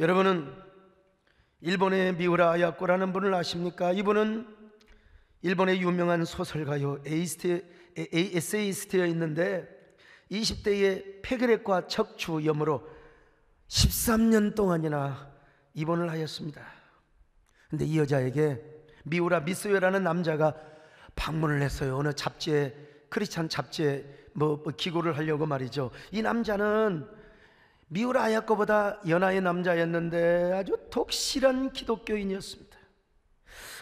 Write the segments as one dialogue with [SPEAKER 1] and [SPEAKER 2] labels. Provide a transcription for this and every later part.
[SPEAKER 1] 여러분은 일본의 미우라 아야코라는 분을 아십니까? 이분은 일본의 유명한 소설가요 에이스트여 있는데 20대에 폐결핵과 척추염으로 13년 동안이나 입원을 하였습니다. 근데 이 여자에게 미우라 미스웨라는 남자가 방문을 했어요. 어느 잡지에 크리스찬 잡지에 뭐, 뭐 기고를 하려고 말이죠. 이 남자는 미우라 야거보다 연하의 남자였는데 아주 독실한 기독교인이었습니다.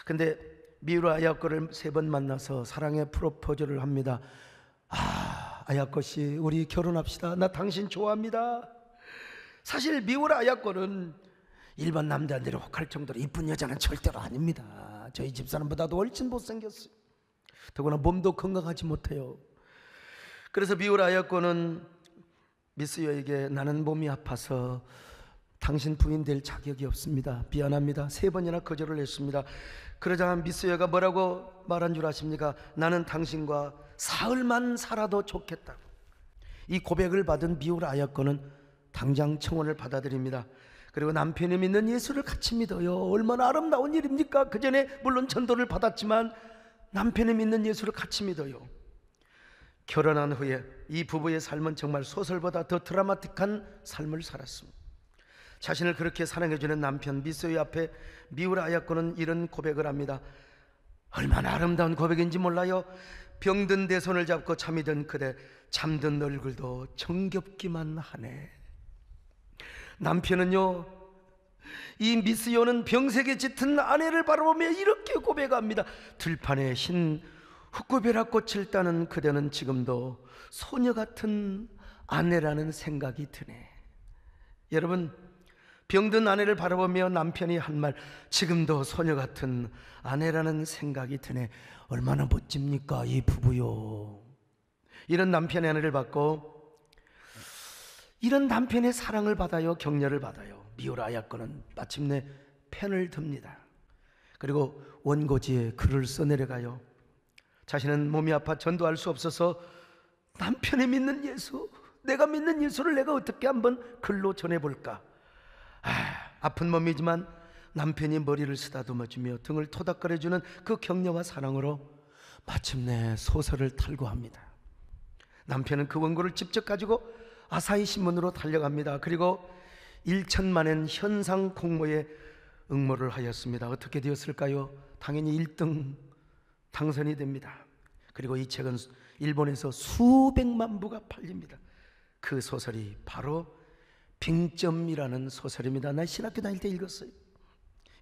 [SPEAKER 1] 근데 미우라 야거를 세 번 만나서 사랑의 프로포즈를 합니다. 아, 아야코 씨, 우리 결혼합시다. 나 당신 좋아합니다. 사실 미우라 아야코는 일반 남자들이 혹할 정도로 이쁜 여자는 절대로 아닙니다. 저희 집사람보다도 훨씬 못생겼어요. 더구나 몸도 건강하지 못해요. 그래서 미우라 아야코는 미스여에게 나는 몸이 아파서 당신 부인 될 자격이 없습니다. 미안합니다. 세 번이나 거절을 했습니다. 그러자 미스여가 뭐라고 말한 줄 아십니까? 나는 당신과 사흘만 살아도 좋겠다. 이 고백을 받은 미울 아야건은 당장 청혼을 받아들입니다. 그리고 남편이 믿는 예수를 같이 믿어요. 얼마나 아름다운 일입니까? 그 전에 물론 전도를 받았지만 남편이 믿는 예수를 같이 믿어요. 결혼한 후에 이 부부의 삶은 정말 소설보다 더 드라마틱한 삶을 살았습니다. 자신을 그렇게 사랑해주는 남편 미소의 앞에 미우라 아야코는 이런 고백을 합니다. 얼마나 아름다운 고백인지 몰라요. 병든 내 손을 잡고 잠이 든 그대 잠든 얼굴도 정겹기만 하네. 남편은요 이 미스요는 병색에 짙은 아내를 바라보며 이렇게 고백합니다. 들판에 흰 후쿠베라 꽃을 따는 그대는 지금도 소녀 같은 아내라는 생각이 드네. 여러분, 병든 아내를 바라보며 남편이 한 말, 지금도 소녀 같은 아내라는 생각이 드네. 얼마나 멋집니까, 이 부부요. 이런 남편의 아내를 받고, 이런 남편의 사랑을 받아요, 격려를 받아요. 미우라 약건은 마침내 펜을 듭니다. 그리고 원고지에 글을 써내려가요. 자신은 몸이 아파 전도할 수 없어서 남편이 믿는 예수, 내가 믿는 예수를 내가 어떻게 한번 글로 전해볼까? 아, 아픈 몸이지만 남편이 머리를 쓰다듬어주며 등을 토닥거려주는 그 격려와 사랑으로 마침내 소설을 탈고합니다. 남편은 그 원고를 직접 가지고 아사히 신문으로 달려갑니다. 그리고 1천만엔 현상 공모에 응모를 하였습니다. 어떻게 되었을까요? 당연히 1등 당선이 됩니다. 그리고 이 책은 일본에서 수백만 부가 팔립니다. 그 소설이 바로 빙점이라는 소설입니다. 나 신학교 다닐 때 읽었어요.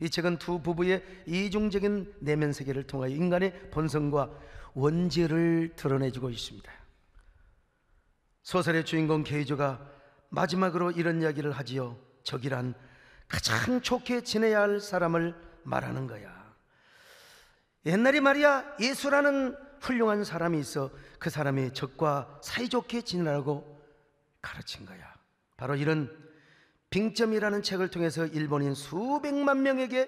[SPEAKER 1] 이 책은 두 부부의 이중적인 내면 세계를 통하여 인간의 본성과 원죄를 드러내주고 있습니다. 소설의 주인공 게이조가 마지막으로 이런 이야기를 하지요. 적이란 가장 좋게 지내야 할 사람을 말하는 거야. 옛날에 말이야 예수라는 훌륭한 사람이 있어 그 사람이 적과 사이좋게 지내라고 가르친 거야. 바로 이런 빙점이라는 책을 통해서 일본인 수백만 명에게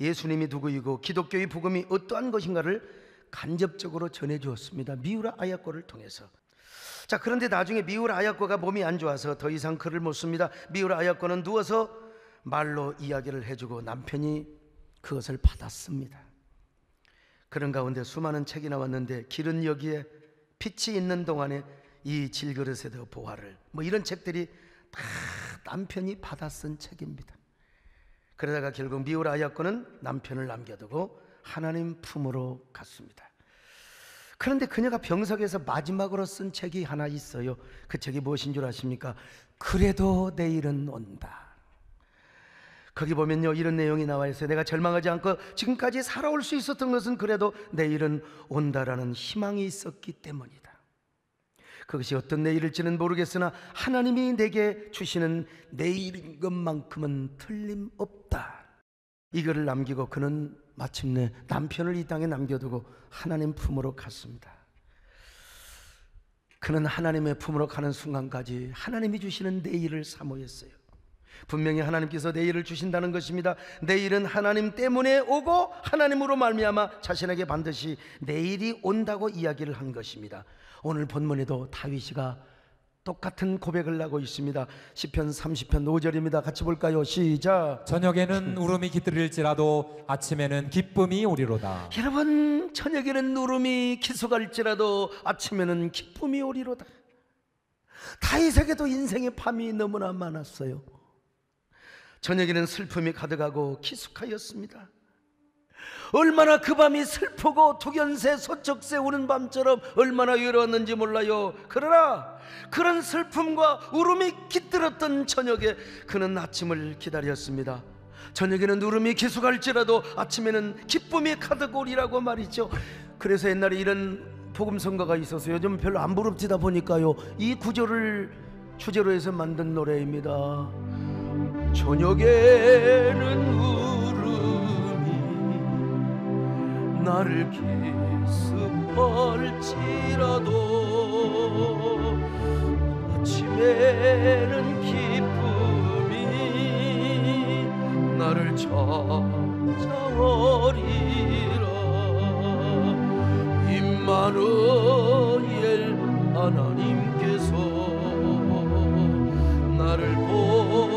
[SPEAKER 1] 예수님이 누구이고 기독교의 복음이 어떠한 것인가를 간접적으로 전해 주었습니다. 미우라 아야코를 통해서. 자, 그런데 나중에 미우라 아야코가 몸이 안 좋아서 더 이상 글을 못 씁니다. 미우라 아야코는 누워서 말로 이야기를 해주고 남편이 그것을 받았습니다. 그런 가운데 수많은 책이 나왔는데 길은 여기에 빛이 있는 동안에 이 질그릇에 대한 보화를 뭐 이런 책들이 다 남편이 받아 쓴 책입니다. 그러다가 결국 미울 아야코는 남편을 남겨두고 하나님 품으로 갔습니다. 그런데 그녀가 병석에서 마지막으로 쓴 책이 하나 있어요. 그 책이 무엇인 줄 아십니까? 그래도 내일은 온다. 거기 보면요 이런 내용이 나와 있어요. 내가 절망하지 않고 지금까지 살아올 수 있었던 것은 그래도 내일은 온다라는 희망이 있었기 때문이다. 그것이 어떤 내일일지는 모르겠으나 하나님이 내게 주시는 내일인 것만큼은 틀림없다. 이거를 남기고 그는 마침내 남편을 이 땅에 남겨두고 하나님 품으로 갔습니다. 그는 하나님의 품으로 가는 순간까지 하나님이 주시는 내일을 사모했어요. 분명히 하나님께서 내일을 주신다는 것입니다. 내일은 하나님 때문에 오고 하나님으로 말미암아 자신에게 반드시 내일이 온다고 이야기를 한 것입니다. 오늘 본문에도 다윗이가 똑같은 고백을 하고 있습니다. 시편 30편
[SPEAKER 2] 5절입니다. 같이 볼까요? 시작. 저녁에는 음. 울음이 깃들일지라도 아침에는 기쁨이 오리로다.
[SPEAKER 1] 여러분, 저녁에는 울음이 기숙할지라도 아침에는 기쁨이 오리로다. 다윗에게도 인생의 밤이 너무나 많았어요. 저녁에는 슬픔이 가득하고 키숙하였습니다 얼마나 그 밤이 슬프고 독견새소척새 우는 밤처럼 얼마나 외로웠는지 몰라요. 그러나 그런 슬픔과 울음이 깃들었던 저녁에 그는 아침을 기다렸습니다. 저녁에는 울음이 기숙할지라도 아침에는 기쁨이 가득 오리라고 말이죠. 그래서 옛날에 이런 복음성가가 있어서 요즘 별로 안 부럽지다 보니까요. 이 구절을 주제로 해서 만든 노래입니다. 저녁에는 울음이 나를 기습할지라도 아침에는 기쁨이 나를 찾아오리라 임마누엘 하나님께서 나를 보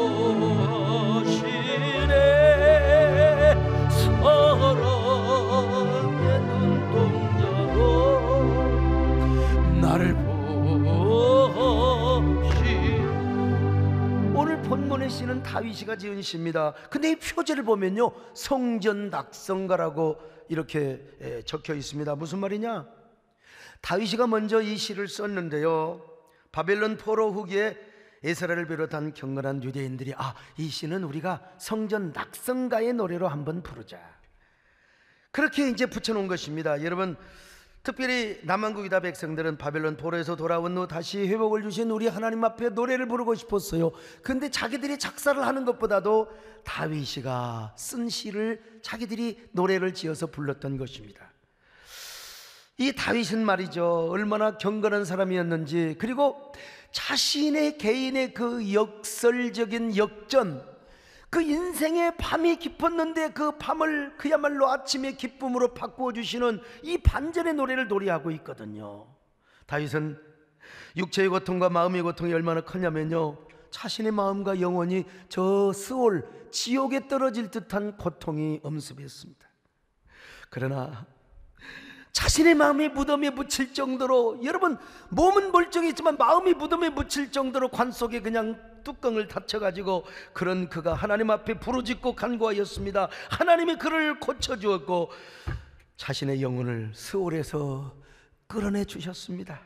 [SPEAKER 1] 교는 다윗이가 지은 시입니다. 근데 이 표제를 보면요. 성전 낙성가라고 이렇게 적혀 있습니다. 무슨 말이냐? 다윗이가 먼저 이 시를 썼는데요. 바벨론 포로 후기에 에스라를 비롯한 경건한 유대인들이 아, 이 시는 우리가 성전 낙성가의 노래로 한번 부르자. 그렇게 이제 붙여 놓은 것입니다. 여러분 특별히 남한국이다 백성들은 바벨론 포로에서 돌아온 후 다시 회복을 주신 우리 하나님 앞에 노래를 부르고 싶었어요. 근데 자기들이 작사를 하는 것보다도 다윗이가 쓴 시를 자기들이 노래를 지어서 불렀던 것입니다. 이 다윗은 말이죠. 얼마나 경건한 사람이었는지 그리고 자신의 개인의 그 역설적인 역전 그 인생의 밤이 깊었는데 그 밤을 그야말로 아침의 기쁨으로 바꾸어 주시는 이 반전의 노래를 노래하고 있거든요. 다윗은 육체의 고통과 마음의 고통이 얼마나 크냐면요. 자신의 마음과 영혼이 저 스올 지옥에 떨어질 듯한 고통이 엄습했습니다. 그러나 자신의 마음이 무덤에 묻힐 정도로 여러분 몸은 멀쩡했지만 마음이 무덤에 묻힐 정도로 관 속에 그냥 뚜껑을 닫혀가지고 그런 그가 하나님 앞에 부르짖고 간구하였습니다. 하나님이 그를 고쳐주었고 자신의 영혼을 스올에서 끌어내 주셨습니다.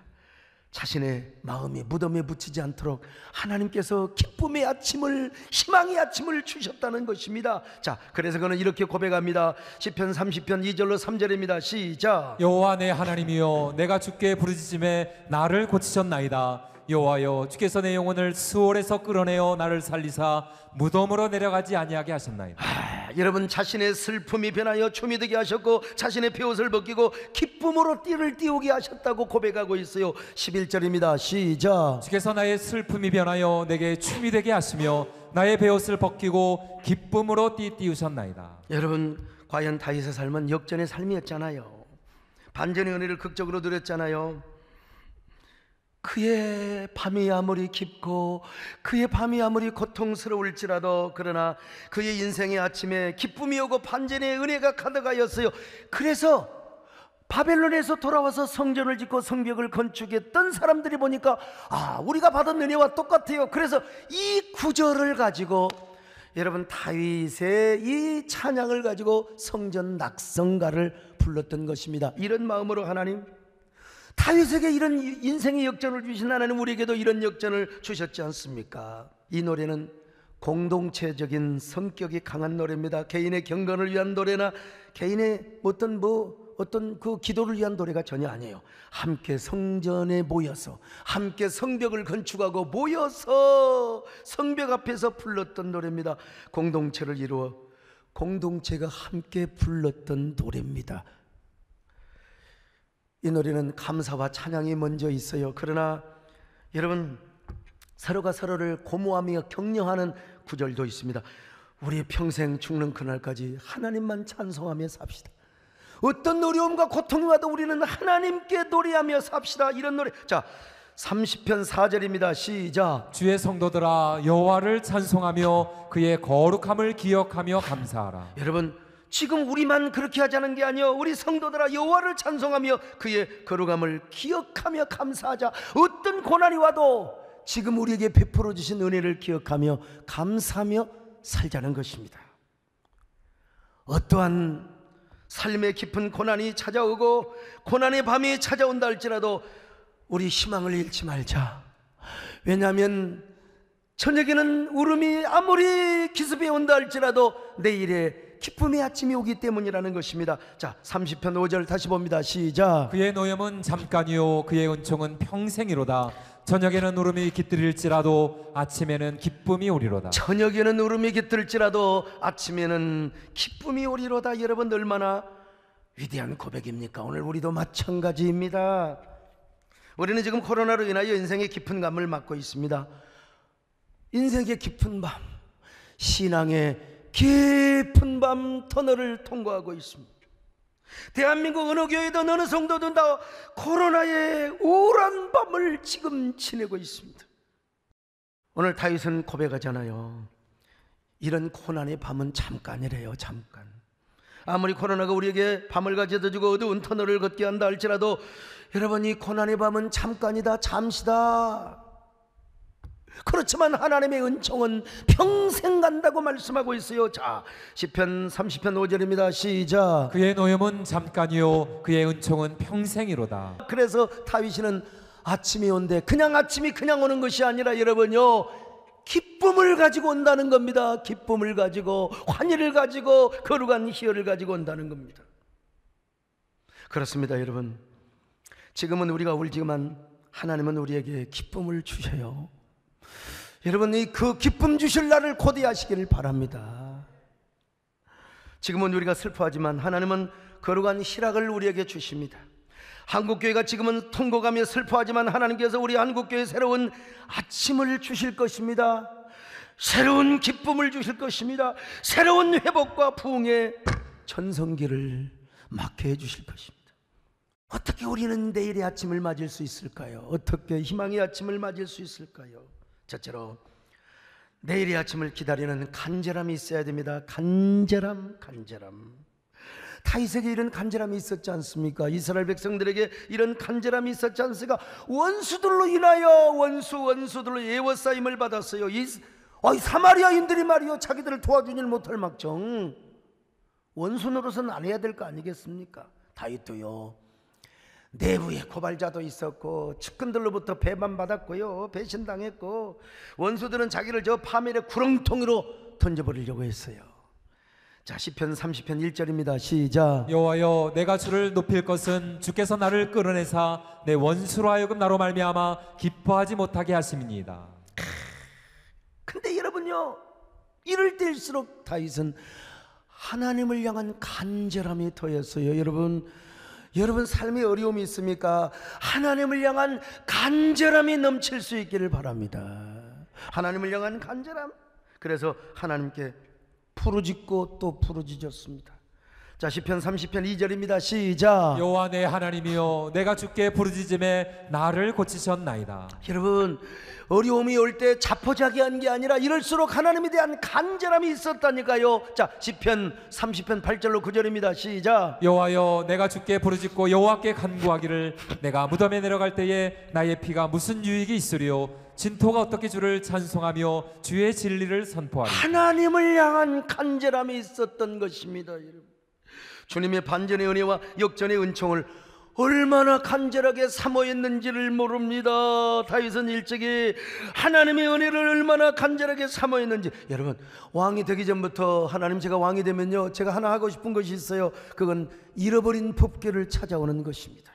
[SPEAKER 1] 자신의 마음이 무덤에 묻히지 않도록 하나님께서 기쁨의 아침을 희망의 아침을 주셨다는 것입니다. 자, 그래서 그는 이렇게 고백합니다. 시편
[SPEAKER 2] 30편 2절로 3절입니다. 시작. 여호와 내 하나님이여 내가 주께 부르짖음에 나를 고치셨나이다. 여호와여 주께서 내 영혼을 수월에서 끌어내어 나를 살리사 무덤으로 내려가지 아니하게 하셨나이다. 아, 여러분 자신의 슬픔이 변하여 춤이 되게
[SPEAKER 1] 하셨고 자신의 배옷을 벗기고 기쁨으로 띠를 띄우게 하셨다고 고백하고 있어요. 11절입니다. 시작.
[SPEAKER 2] 주께서 나의 슬픔이 변하여 내게 춤이 되게 하시며 나의 배옷을 벗기고 기쁨으로 띠 띄우셨나이다. 여러분 과연 다윗의 삶은
[SPEAKER 1] 역전의 삶이었잖아요. 반전의 은혜를 극적으로 누렸잖아요. 그의 밤이 아무리 깊고 그의 밤이 아무리 고통스러울지라도 그러나 그의 인생의 아침에 기쁨이 오고 반전의 은혜가 가득하였어요. 그래서 바벨론에서 돌아와서 성전을 짓고 성벽을 건축했던 사람들이 보니까 아, 우리가 받은 은혜와 똑같아요. 그래서 이 구절을 가지고 여러분 다윗의 이 찬양을 가지고 성전 낙성가를 불렀던 것입니다. 이런 마음으로 하나님 사회세계 이런 인생의 역전을 주신 하나님 우리에게도 이런 역전을 주셨지 않습니까? 이 노래는 공동체적인 성격이 강한 노래입니다. 개인의 경건을 위한 노래나 개인의 어떤 뭐 어떤 그 기도를 위한 노래가 전혀 아니에요. 함께 성전에 모여서 함께 성벽을 건축하고 모여서 성벽 앞에서 불렀던 노래입니다. 공동체를 이루어 공동체가 함께 불렀던 노래입니다. 이 노래는 감사와 찬양이 먼저 있어요. 그러나 여러분 서로가 서로를 고모하며 격려하는 구절도 있습니다. 우리 평생 죽는 그날까지 하나님만 찬송하며 삽시다. 어떤 어려움과 고통이 와도 우리는 하나님께 노래하며 삽시다. 이런 노래. 자,
[SPEAKER 2] 30편 4절입니다. 시작. 주의 성도들아 여호와를 찬송하며 그의 거룩함을 기억하며 감사하라. 여러분 지금 우리만 그렇게
[SPEAKER 1] 하자는 게 아니요 우리 성도들아 여호와를 찬송하며 그의 거룩함을 기억하며 감사하자 어떤 고난이 와도 지금 우리에게 베풀어 주신 은혜를 기억하며 감사하며 살자는 것입니다 어떠한 삶의 깊은 고난이 찾아오고 고난의 밤이 찾아온다 할지라도 우리 희망을 잃지 말자 왜냐하면 저녁에는 울음이 아무리 기습이 온다 할지라도 내일의 기쁨의 아침이 오기 때문이라는 것입니다. 자, 30편 5절 다시 봅니다. 시작.
[SPEAKER 2] 그의 노염은 잠깐이요 그의 은총은 평생이로다. 저녁에는 울음이 깃들일지라도 아침에는 기쁨이 오리로다. 저녁에는 울음이 깃들지라도 아침에는 기쁨이 오리로다. 여러분 얼마나
[SPEAKER 1] 위대한 고백입니까? 오늘 우리도 마찬가지입니다. 우리는 지금 코로나로 인하여 인생의 깊은 감을 맡고 있습니다. 인생의 깊은 밤, 신앙의 깊은 밤 터널을 통과하고 있습니다. 대한민국 어느 교회든 어느 성도든 다 코로나의 우울한 밤을 지금 지내고 있습니다. 오늘 다윗은 고백하잖아요. 이런 고난의 밤은 잠깐이래요, 잠깐. 아무리 코로나가 우리에게 밤을 가져다 주고 어두운 터널을 걷게 한다 할지라도 여러분 이 고난의 밤은 잠깐이다, 잠시다. 그렇지만 하나님의 은총은 평생 간다고 말씀하고 있어요. 자, 시편 30편 5절입니다. 시작. 그의
[SPEAKER 2] 노염은 잠깐이요 그의 은총은 평생이로다.
[SPEAKER 1] 그래서 다윗이는 아침이 온데 그냥 아침이 그냥 오는 것이 아니라 여러분요. 기쁨을 가지고 온다는 겁니다. 기쁨을 가지고 환희를 가지고 거룩한 희열을 가지고 온다는 겁니다. 그렇습니다, 여러분. 지금은 우리가 울지만 하나님은 우리에게 기쁨을 주셔요. 여러분이 그 기쁨 주실 날을 고대하시기를 바랍니다. 지금은 우리가 슬퍼하지만 하나님은 거룩한 희락을 우리에게 주십니다. 한국교회가 지금은 통곡하며 슬퍼하지만 하나님께서 우리 한국교회 새로운 아침을 주실 것입니다. 새로운 기쁨을 주실 것입니다. 새로운 회복과 부흥의 전성기를 맞게 해주실 것입니다. 어떻게 우리는 내일의 아침을 맞을 수 있을까요? 어떻게 희망의 아침을 맞을 수 있을까요? 첫째로 내일의 아침을 기다리는 간절함이 있어야 됩니다. 간절함, 간절함. 타이색에 이런 간절함이 있었지 않습니까? 이스라엘 백성들에게 이런 간절함이 있었지 않습니까? 원수들로 인하여 원수 원수들로 예워 싸임을 받았어요. 이 어이, 사마리아인들이 말이요 자기들을 도와주질 못할 막정 원수노릇은 안 해야 될 거 아니겠습니까? 다이토요 내부에 고발자도 있었고 측근들로부터 배반받았고요 배신당했고 원수들은 자기를 저 파멸의 구렁텅이로 던져버리려고 했어요 자 시편 30편 1절입니다 시작
[SPEAKER 2] 여와여 내가 주를 높일 것은 주께서 나를 끌어내사 내 원수로 하여금 나로 말미암아 기뻐하지 못하게 하심니다 근데
[SPEAKER 1] 여러분요
[SPEAKER 2] 이럴 때일수록 다윗은 하나님을 향한 간절함이
[SPEAKER 1] 더했어요 여러분 여러분 삶에 어려움이 있습니까? 하나님을 향한 간절함이 넘칠 수 있기를 바랍니다. 하나님을 향한 간절함. 그래서 하나님께 부르짖고 또 부르짖었습니다. 자 시편 30편
[SPEAKER 2] 2절입니다. 시작. 여호와의 하나님이여 내가 주께 부르짖음에 나를 고치셨나이다. 여러분 어려움이 올 때 자포자기한 게 아니라 이럴수록 하나님에
[SPEAKER 1] 대한 간절함이 있었다니까요. 자 시편 30편 8절로 9절입니다. 시작.
[SPEAKER 2] 여호와여 내가 주께 부르짖고 여호와께 간구하기를 내가 무덤에 내려갈 때에 나의 피가 무슨 유익이 있으리요 진토가 어떻게 주를 찬송하며 주의 진리를 선포하리
[SPEAKER 1] 하나님을 향한 간절함이 있었던 것입니다 여러분 주님의 반전의 은혜와 역전의 은총을 얼마나 간절하게 사모했는지를 모릅니다. 다윗은 일찍이 하나님의 은혜를 얼마나 간절하게 사모했는지. 여러분, 왕이 되기 전부터 하나님 제가 왕이 되면요. 제가 하나 하고 싶은 것이 있어요. 그건 잃어버린 법궤를 찾아오는 것입니다.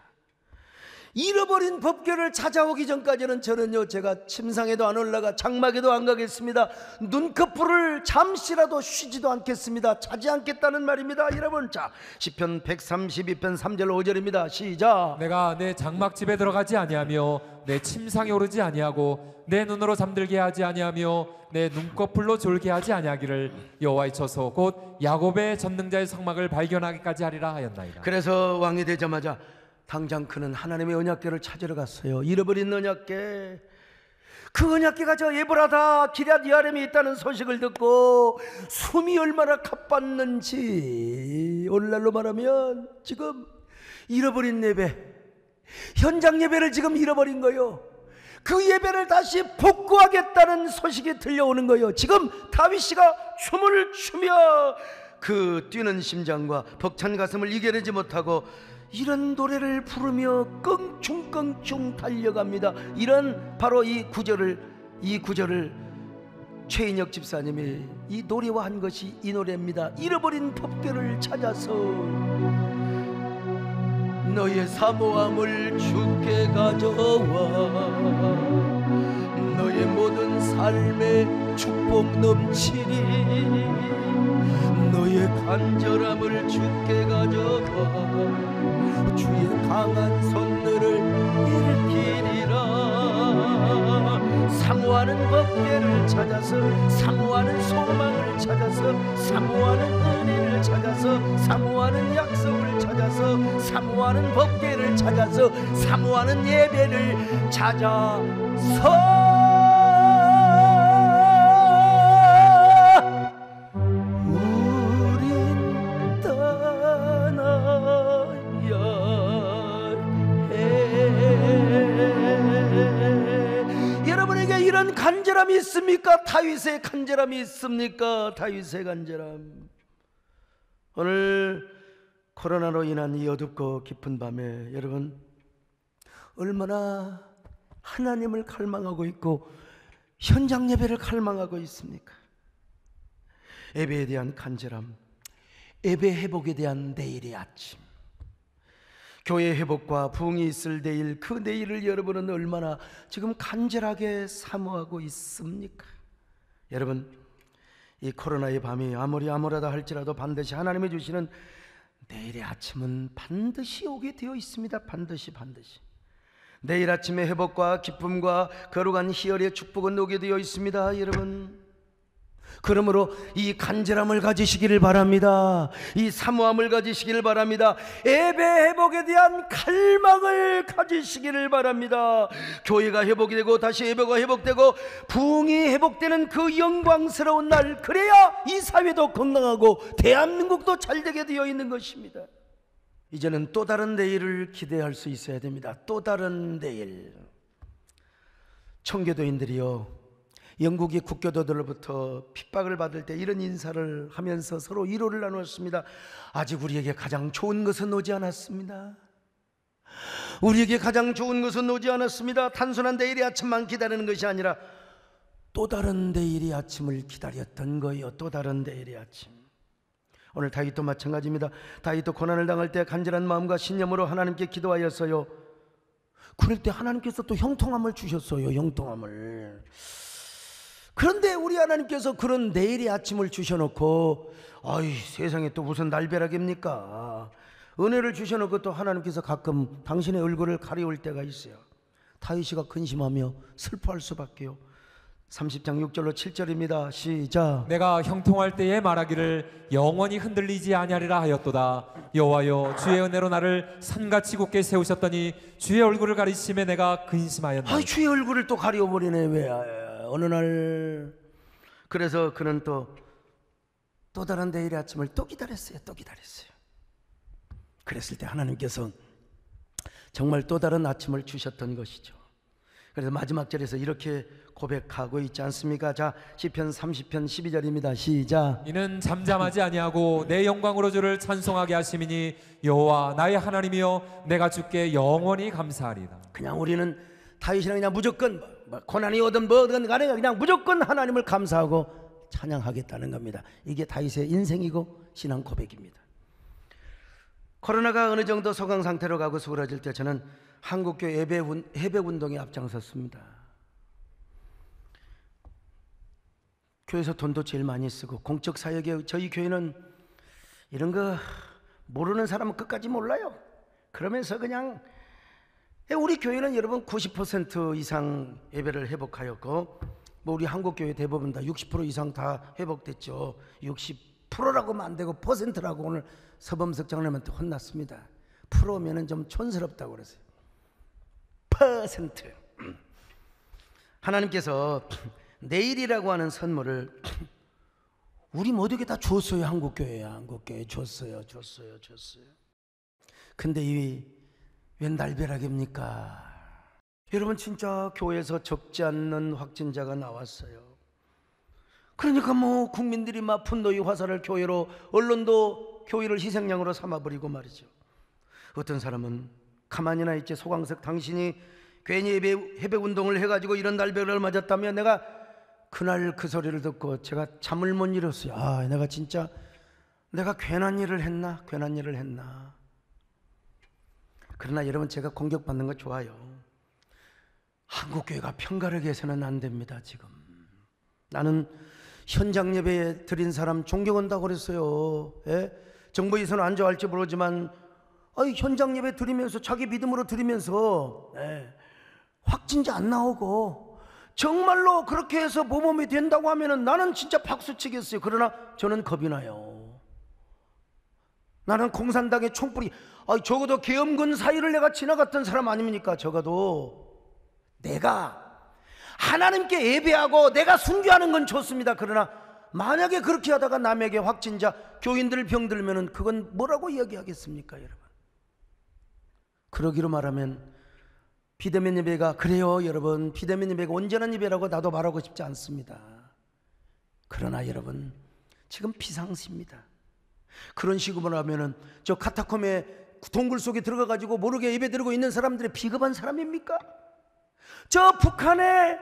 [SPEAKER 1] 잃어버린 법궤를 찾아오기 전까지는 저는요 제가 침상에도 안 올라가 장막에도 안 가겠습니다 눈꺼풀을 잠시라도 쉬지도 않겠습니다 차지 않겠다는 말입니다 여러분 자 시편
[SPEAKER 2] 132편 3절 5절입니다 시작 내가 내 장막집에 들어가지 아니하며 내 침상에 오르지 아니하고 내 눈으로 잠들게 하지 아니하며 내 눈꺼풀로 졸게 하지 아니하기를 여호와의 처소 곧 야곱의 전능자의 성막을 발견하기까지 하리라 하였나이다 그래서 왕이 되자마자 당장 그는 하나님의 언약궤를
[SPEAKER 1] 찾으러 갔어요. 잃어버린 언약궤. 그 언약궤가 저 에브라다 기랴 디아렘에 있다는 소식을 듣고 숨이 얼마나 가빴는지 오늘날로 말하면 지금 잃어버린 예배 현장 예배를 지금 잃어버린 거요. 그 예배를 다시 복구하겠다는 소식이 들려오는 거요 지금 다윗 씨가 춤을 추며 그 뛰는 심장과 벅찬 가슴을 이겨내지 못하고 이런 노래를 부르며 껑충껑충 달려갑니다. 이런 바로 이 구절을 이 구절을 최인혁 집사님이 이 노래화한 것이 이 노래입니다. 잃어버린 법궤를 찾아서 너의 사모함을 주께 가져와 모든 삶에 축복 넘치리 너의 간절함을 주께 가져가 주의 강한 손들을 일으키리라 사모하는 법계를 찾아서 사모하는 소망을 찾아서 사모하는 은혜를 찾아서 사모하는 약속을 찾아서 사모하는 법계를 찾아서 사모하는 예배를 찾아서 있습니까? 다윗의 간절함이 있습니까? 다윗의 간절함. 오늘 코로나로 인한 이 어둡고 깊은 밤에 여러분 얼마나 하나님을 갈망하고 있고 현장 예배를 갈망하고 있습니까? 예배에 대한 간절함, 예배 회복에 대한 내일의 아침. 교회 회복과 부흥이 있을 내일 그 내일을 여러분은 얼마나 지금 간절하게 사모하고 있습니까? 여러분 이 코로나의 밤이 아무리 암울하다 할지라도 반드시 하나님이 주시는 내일의 아침은 반드시 오게 되어 있습니다. 반드시 반드시. 내일 아침의 회복과 기쁨과 거룩한 희열의 축복은 오게 되어 있습니다. 여러분. 그러므로 이 간절함을 가지시기를 바랍니다. 이 사모함을 가지시기를 바랍니다. 예배 회복에 대한 갈망을 가지시기를 바랍니다. 교회가 회복이 되고 다시 예배가 회복되고 부흥이 회복되는 그 영광스러운 날 그래야 이 사회도 건강하고 대한민국도 잘 되게 되어 있는 것입니다. 이제는 또 다른 내일을 기대할 수 있어야 됩니다. 또 다른 내일. 청교도인들이요. 영국이 국교도들로부터 핍박을 받을 때 이런 인사를 하면서 서로 위로를 나누었습니다. 아직 우리에게 가장 좋은 것은 오지 않았습니다. 우리에게 가장 좋은 것은 오지 않았습니다. 단순한 내일의 아침만 기다리는 것이 아니라 또 다른 내일의 아침을 기다렸던 거예요. 또 다른 내일의 아침. 오늘 다윗도 마찬가지입니다. 다윗도 고난을 당할 때 간절한 마음과 신념으로 하나님께 기도하였어요. 그럴 때 하나님께서 또 형통함을 주셨어요. 형통함을. 그런데 우리 하나님께서 그런 내일의 아침을 주셔놓고 아이 세상에 또 무슨 날벼락입니까? 은혜를 주셔놓고 또 하나님께서 가끔 당신의 얼굴을 가려울 때가 있어요. 타이시가 근심하며 슬퍼할 수밖에요. 30장 6절로 7절입니다. 시작.
[SPEAKER 2] 내가 형통할 때에 말하기를 영원히 흔들리지 아니하리라 하였도다. 여호와여 주의 은혜로 나를 산같이 곧게 세우셨더니 주의 얼굴을 가리심에 내가 근심하였나 아,
[SPEAKER 1] 주의 얼굴을 또 가려 버리네 왜? 어느 날 그래서 그는 또 또 다른 내일의 아침을 또 기다렸어요. 또 기다렸어요. 그랬을 때 하나님께서 정말 또 다른 아침을 주셨던 것이죠. 그래서 마지막 절에서 이렇게 고백하고 있지 않습니까? 자, 시편 30편 12절입니다. 시작.
[SPEAKER 2] 이는 잠잠하지 아니하고 내 영광으로 주를 찬송하게 하심이니 여호와 나의 하나님이여 내가 주께 영원히 감사하리라. 그냥 우리는
[SPEAKER 1] 다윗이랑 그냥 무조건 뭐 고난이 오든 뭐든 간에 그냥 무조건 하나님을 감사하고 찬양하겠다는 겁니다. 이게 다윗의 인생이고 신앙 고백입니다. 코로나가 어느 정도 소강 상태로 가고 수그러질 때 저는 한국교 예배 운동에 앞장섰습니다. 교회에서 돈도 제일 많이 쓰고 공적 사역에 저희 교회는 이런 거 모르는 사람은 끝까지 몰라요. 그러면서 그냥 예, 우리 교회는 여러분 90% 이상 예배를 회복하였고 뭐 우리 한국 교회 대부분 다 60% 이상 다 회복됐죠. 60%라고 하면 안 되고 퍼센트라고 오늘 서범석 장로님한테 혼났습니다. 프로면은 좀 촌스럽다고 그러세요. 퍼센트. 하나님께서 내일이라고 하는 선물을 우리 모두에게 다 줬어요. 한국 교회야. 한국 교회 줬어요. 줬어요. 줬어요. 근데 이웬 날벼락입니까? 여러분 진짜 교회에서 적지 않는 확진자가 나왔어요. 그러니까 뭐 국민들이 막 분노의 화살을 교회로 언론도 교회를 희생양으로 삼아버리고 말이죠. 어떤 사람은 가만히나 있지 소강석 당신이 괜히 예배, 예배 운동을 해가지고 이런 날벼락을 맞았다며 내가 그날 그 소리를 듣고 제가 잠을 못 이뤘어요. 아 내가 진짜 내가 괜한 일을 했나? 괜한 일을 했나? 그러나 여러분 제가 공격받는 거 좋아요. 한국 교회가 편가르 해서는 안 됩니다, 지금. 나는 현장 예배 드린 사람 존경한다고 그랬어요. 예? 정부에서는 안 좋아할지 모르지만 아니, 현장 예배 드리면서 자기 믿음으로 드리면서 예, 확진자 안 나오고 정말로 그렇게 해서 모범이 뭐 된다고 하면은 나는 진짜 박수 치겠어요. 그러나 저는 겁이 나요. 나는 공산당의 총불이 아, 적어도 계엄군 사이를 내가 지나갔던 사람 아닙니까? 적어도 내가 하나님께 예배하고 내가 순교하는 건 좋습니다. 그러나 만약에 그렇게 하다가 남에게 확진자, 교인들 병들면 그건 뭐라고 이야기하겠습니까, 여러분? 그러기로 말하면 비대면 예배가 그래요, 여러분. 비대면 예배가 온전한 예배라고 나도 말하고 싶지 않습니다. 그러나 여러분, 지금 비상시입니다. 그런 식으로 하면은 저 카타콤에 동굴 속에 들어가 가지고 모르게 예배 드리고 있는 사람들의 비겁한 사람입니까? 저 북한에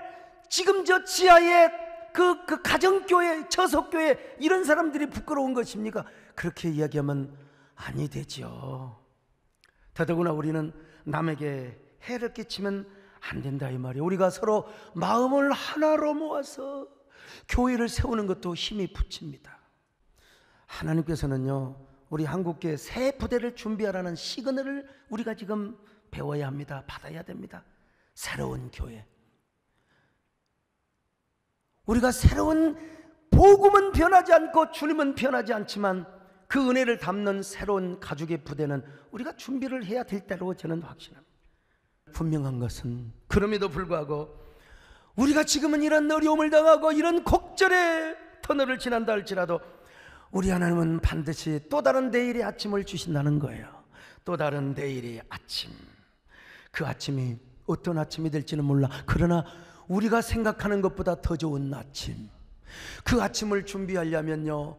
[SPEAKER 1] 지금 저 지하에 그, 그 가정교회, 저속교회 이런 사람들이 부끄러운 것입니까? 그렇게 이야기하면 아니 되죠. 더더구나 우리는 남에게 해를 끼치면 안 된다 이 말이에요. 우리가 서로 마음을 하나로 모아서 교회를 세우는 것도 힘이 붙입니다. 하나님께서는요, 우리 한국계 새 부대를 준비하라는 시그널을 우리가 지금 배워야 합니다. 받아야 됩니다. 새로운 교회. 우리가 새로운 복음은 변하지 않고 주님은 변하지 않지만 그 은혜를 담는 새로운 가족의 부대는 우리가 준비를 해야 될 때로 저는 확신합니다. 분명한 것은 그럼에도 불구하고 우리가 지금은 이런 어려움을 당하고 이런 곡절의 터널을 지난다 할지라도 우리 하나님은 반드시 또 다른 내일의 아침을 주신다는 거예요. 또 다른 내일의 아침. 그 아침이 어떤 아침이 될지는 몰라. 그러나 우리가 생각하는 것보다 더 좋은 아침. 그 아침을 준비하려면요.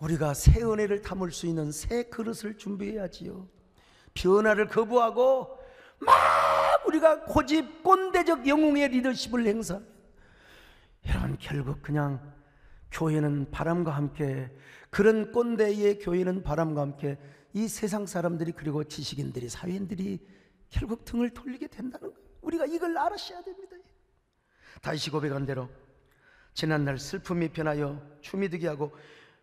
[SPEAKER 1] 우리가 새 은혜를 담을 수 있는 새 그릇을 준비해야지요. 변화를 거부하고 막 우리가 고집 꼰대적 영웅의 리더십을 행사. 여러분 결국 그냥 교회는 바람과 함께 그런 꼰대의 교회는 바람과 함께 이 세상 사람들이 그리고 지식인들이 사회인들이 결국 등을 돌리게 된다는 거예요. 우리가 이걸 알아셔야 됩니다. 다시 고백한 대로 지난날 슬픔이 변하여 춤이 되게 하고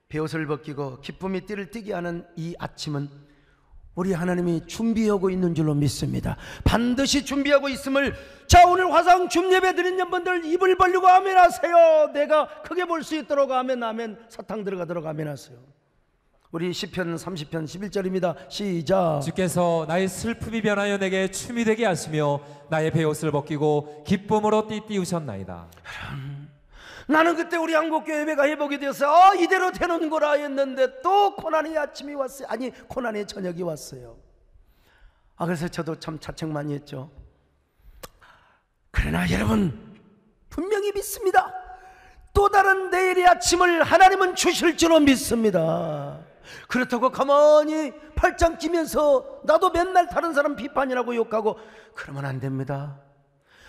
[SPEAKER 1] 배옷을 벗기고 기쁨이 띠를 띠게 하는 이 아침은 우리 하나님이 준비하고 있는 줄로 믿습니다. 반드시 준비하고 있음을 자 오늘 화상 줌 예배 드린 여러분들 입을 벌리고 아멘하세요. 내가 크게 볼 수 있도록 아멘 아멘 사탕 들어가도록 아멘하세요. 우리 시편 30편 11절입니다. 시작.
[SPEAKER 2] 주께서 나의 슬픔이 변하여 내게 춤이 되게 하시며 나의 배옷을 벗기고 기쁨으로 띠띠우셨나이다.
[SPEAKER 1] 나는 그때 우리 한국교회 예배가 회복이 되어서 아, 이대로 되는 거라 했는데 또코난의 아침이 왔어요. 아니 코난의 저녁이 왔어요. 아 그래서 저도 참 자책 많이 했죠. 그러나 여러분 분명히 믿습니다. 또 다른 내일의 아침을 하나님은 주실 줄로 믿습니다. 그렇다고 가만히 팔짱 끼면서 나도 맨날 다른 사람 비판이라고 욕하고 그러면 안 됩니다.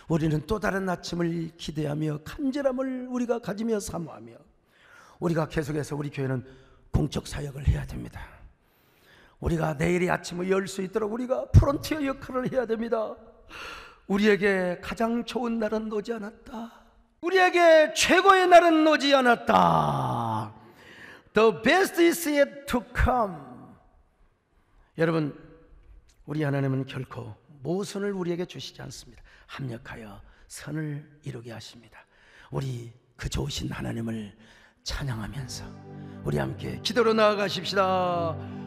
[SPEAKER 1] 우리는 또 다른 아침을 기대하며 간절함을 우리가 가지며 사모하며 우리가 계속해서 우리 교회는 공적 사역을 해야 됩니다. 우리가 내일의 아침을 열 수 있도록 우리가 프론티어 역할을 해야 됩니다. 우리에게 가장 좋은 날은 오지 않았다. 우리에게 최고의 날은 오지 않았다. The best is yet to come. 여러분, 우리 하나님은 결코 모순을 우리에게 주시지 않습니다. 합력하여 선을 이루게 하십니다. 우리 그 좋으신 하나님을 찬양하면서 우리 함께 기도로 나아가십시다.